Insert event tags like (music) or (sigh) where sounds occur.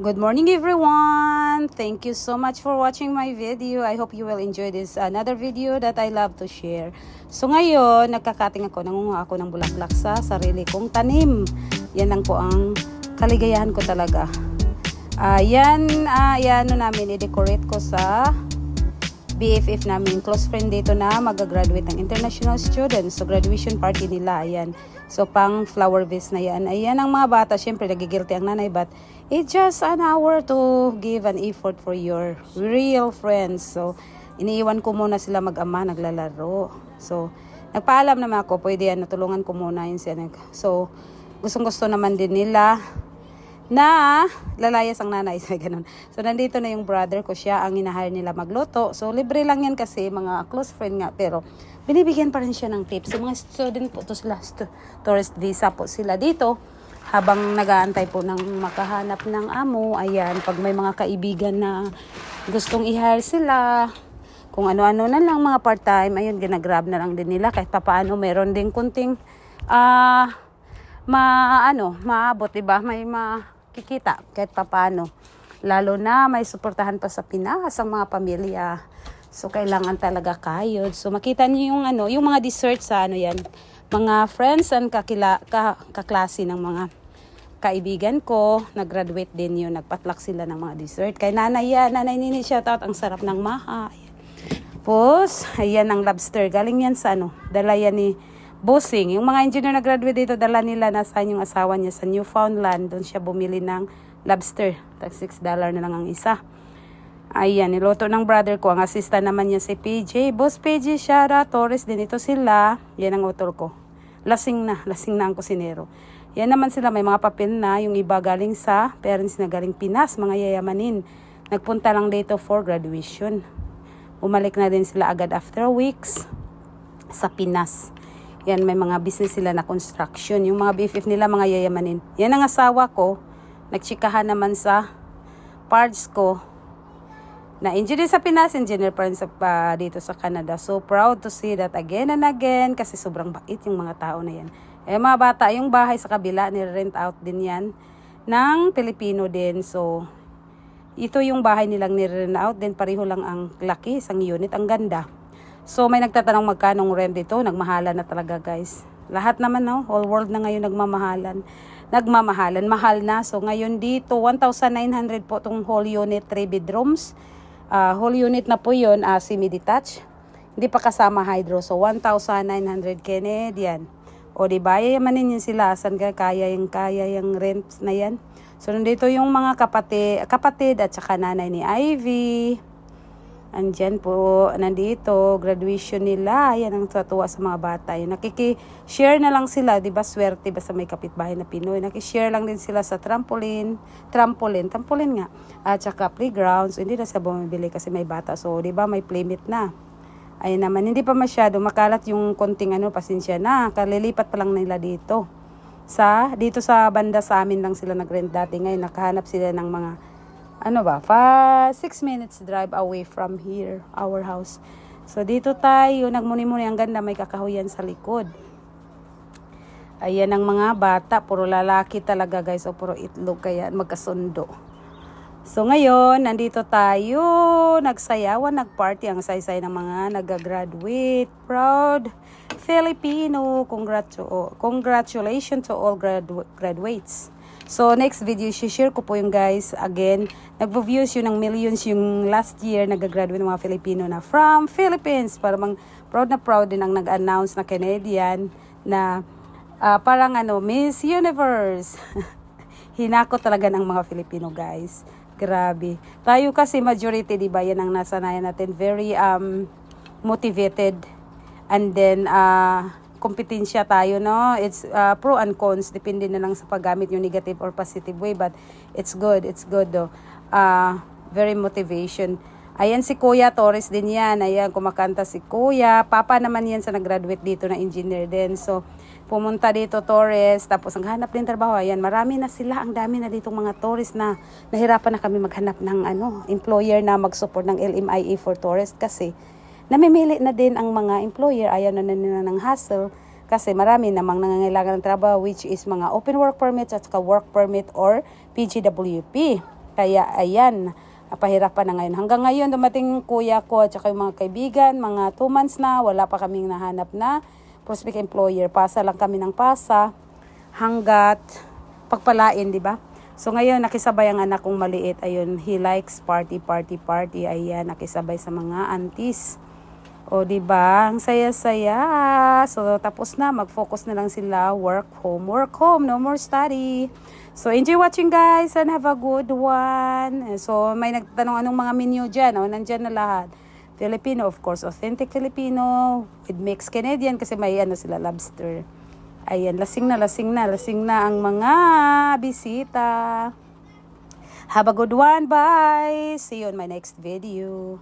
good morning everyone thank you so much for watching my video i hope you will enjoy this another video that i love to share so ngayon nagkakating ako nangunguha ako ng bulaklak sa sarili kong tanim yan lang po ang kaligayahan ko talaga uh, yan uh, ah, yan no namin i-decorate ko sa BFF namin, close friend dito na magagraduate ng international student. So, graduation party nila, ayan. So, pang flower vase na yan. Ayan ang mga bata, syempre, nagigilty ang nanay, but it's just an hour to give an effort for your real friends. So, iniiwan ko muna sila mag-ama, naglalaro. So, nagpaalam naman ako, pwede yan, natulungan ko muna yun siya. So, gustong gusto naman din nila na lalayas ang nanay. (laughs) sa ganun. So, nandito na yung brother ko. Siya ang inahire nila magluto. So, libre lang yan kasi mga close friend nga. Pero, binibigyan pa rin siya ng tips. So, mga student po to sila. Tourist visa po sila dito. Habang nagaantay po ng makahanap ng amo. Ayan, pag may mga kaibigan na gustong i-hire sila. Kung ano-ano na lang mga part-time. Ayun, ginagrab na lang din nila. Kahit paano, meron din kunting... Ah... Uh, ma ano maabot diba may ma kikita kahit papano. Lalo na may suportahan pa sa Pinas ang mga pamilya. So kailangan talaga kayod. So makita niyo yung ano, yung mga dessert sa ano yan, mga friends and kakila, ka, kaklase ng mga kaibigan ko, nag-graduate din yun, nagpatlak sila ng mga dessert. Kay nanay yan, nanay nini, shout out, ang sarap ng maha. Ayan. Tapos, ayan ang lobster. Galing yan sa ano, dala yan ni Busing. Yung mga engineer na graduate dito, dala nila nasaan yung asawa niya sa Newfoundland. Doon siya bumili ng lobster. Tag $6 na lang ang isa. Ayan, niloto ng brother ko. Ang assistant naman niya si PJ. Boss PJ, Shara, Torres, din ito sila. Yan ang utol ko. Lasing na. Lasing na ang kusinero. Yan naman sila. May mga papel na. Yung iba galing sa parents na galing Pinas. Mga yayamanin. Nagpunta lang dito for graduation. Umalik na din sila agad after weeks sa Pinas. Yan, may mga business sila na construction. Yung mga BFF nila, mga yayamanin. Yan ang asawa ko. Nagchikahan naman sa parts ko. Na engineer sa Pinas, engineer pa rin sa, uh, dito sa Canada. So proud to see that again and again kasi sobrang bait yung mga tao na yan. Eh mga bata, yung bahay sa kabila, nirent out din yan Nang Pilipino din. So ito yung bahay nilang nirent out din. Pareho lang ang laki, isang unit. Ang ganda. So, may nagtatanong magkano ng rent dito. Nagmahalan na talaga, guys. Lahat naman, no? Whole world na ngayon nagmamahalan. Nagmamahalan. Mahal na. So, ngayon dito, 1,900 po tong whole unit 3 bedrooms. Uh, whole unit na po yun, uh, semi-detached. Hindi pa kasama hydro. So, 1,900 Canadian. O, di ba? Yayamanin yun sila. Saan ka kaya yung kaya yung rents na yan? So, nandito yung mga kapatid, kapatid at saka nanay ni Ivy. Andyan po, nandito, graduation nila. Yan ang tuwa sa mga bata. Yung nakiki-share na lang sila, di ba? Swerte ba sa may kapitbahay na Pinoy? Nakishare lang din sila sa trampoline. Trampoline, trampoline nga. At saka playgrounds. So, hindi na sila bumibili kasi may bata. So, di ba? May playmate na. Ayun naman, hindi pa masyado makalat yung konting ano, pasensya na. Kalilipat pa lang nila dito. Sa, dito sa banda sa amin lang sila nag-rent dati. Ngayon, nakahanap sila ng mga ano ba, 6 minutes drive away from here, our house. So, dito tayo, nagmuni-muni ang ganda, may kakahuyan sa likod. Ayan ang mga bata, puro lalaki talaga guys, o puro itlog, kaya magkasundo. So, ngayon, nandito tayo, nagsayawan, nagparty, ang saysay ng mga nag-graduate, proud Filipino, Congratu oh, congratulations to all gradu graduates. So, next video, share ko po yung guys. Again, nagvo-views yun ng millions yung last year nag-graduate ng mga Filipino na from Philippines. Parang proud na proud din ang nag-announce na Canadian na uh, parang ano, Miss Universe. (laughs) Hinako talaga ng mga Filipino guys. Grabe. Tayo kasi majority, di ba, yan ang nasanayan natin. Very um, motivated. And then, uh, kompetensya tayo, no? It's uh, pro and cons, depende na lang sa paggamit yung negative or positive way, but it's good, it's good, though. Uh, very motivation. Ayan si Kuya Torres din yan. Ayan, kumakanta si Kuya. Papa naman yan sa nag-graduate dito na engineer din. So, pumunta dito Torres. Tapos, ang hanap din trabaho. Ayan, marami na sila. Ang dami na ditong mga Torres na nahirapan na kami maghanap ng ano, employer na mag-support ng LMIA for Torres kasi namimili na din ang mga employer, ayaw na nila ng hassle kasi marami namang nangangailangan ng trabaho which is mga open work permits at work permit or PGWP. Kaya ayan, pahirapan na ngayon. Hanggang ngayon dumating kuya ko at saka yung mga kaibigan, mga 2 months na, wala pa kaming nahanap na prospect employer. Pasa lang kami ng pasa hanggat pagpalain, di ba? So ngayon, nakisabay ang anak kong maliit. Ayun, he likes party, party, party. Ayan, nakisabay sa mga aunties. O, di ba? Ang saya-saya. So, tapos na. Mag-focus na lang sila. Work home, work home. No more study. So, enjoy watching guys and have a good one. So, may nagtanong anong mga menu dyan. O, nandyan na lahat. Filipino, of course. Authentic Filipino with mixed Canadian kasi may ano sila, lobster. Ayan, lasing na, lasing na, lasing na ang mga bisita. Have a good one. Bye. See you on my next video.